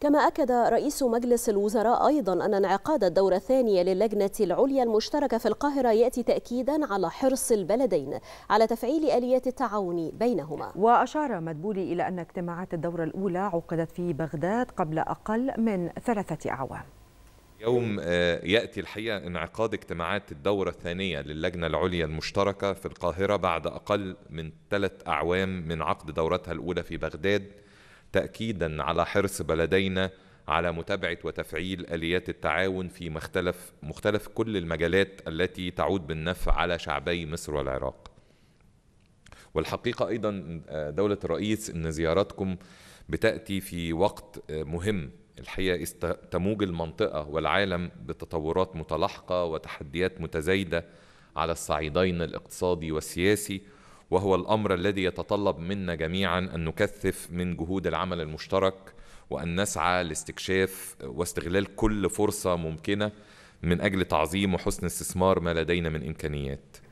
كما أكد رئيس مجلس الوزراء أيضا أن انعقاد الدورة الثانية للجنة العليا المشتركة في القاهرة يأتي تأكيدا على حرص البلدين على تفعيل آليات التعاون بينهما وأشار مدبولي إلى أن اجتماعات الدورة الأولى عقدت في بغداد قبل أقل من ثلاثة أعوام يوم آه، ياتي الحقيقه انعقاد اجتماعات الدوره الثانيه للجنه العليا المشتركه في القاهره بعد اقل من ثلاث اعوام من عقد دورتها الاولى في بغداد تاكيدا على حرص بلدينا على متابعه وتفعيل اليات التعاون في مختلف مختلف كل المجالات التي تعود بالنفع على شعبي مصر والعراق. والحقيقه ايضا دوله الرئيس ان زياراتكم بتاتي في وقت مهم الحقيقه تموج المنطقه والعالم بتطورات متلاحقه وتحديات متزايده على الصعيدين الاقتصادي والسياسي وهو الامر الذي يتطلب منا جميعا ان نكثف من جهود العمل المشترك وان نسعى لاستكشاف واستغلال كل فرصه ممكنه من اجل تعظيم وحسن استثمار ما لدينا من امكانيات